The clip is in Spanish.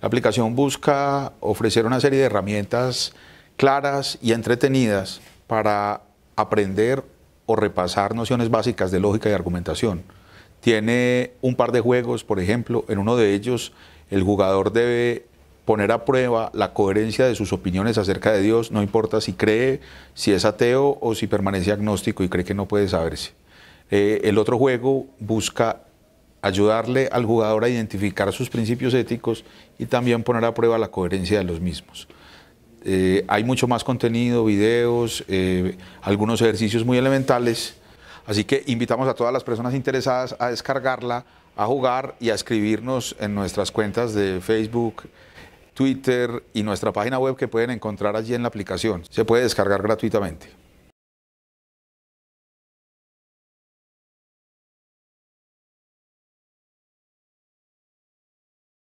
La aplicación busca ofrecer una serie de herramientas claras y entretenidas para aprender o repasar nociones básicas de lógica y argumentación. Tiene un par de juegos, por ejemplo, en uno de ellos el jugador debe poner a prueba la coherencia de sus opiniones acerca de Dios, no importa si cree, si es ateo o si permanece agnóstico y cree que no puede saberse. Eh, el otro juego busca ayudarle al jugador a identificar sus principios éticos y también poner a prueba la coherencia de los mismos. Eh, hay mucho más contenido, videos, eh, algunos ejercicios muy elementales, así que invitamos a todas las personas interesadas a descargarla, a jugar y a escribirnos en nuestras cuentas de Facebook, Twitter y nuestra página web que pueden encontrar allí en la aplicación. Se puede descargar gratuitamente.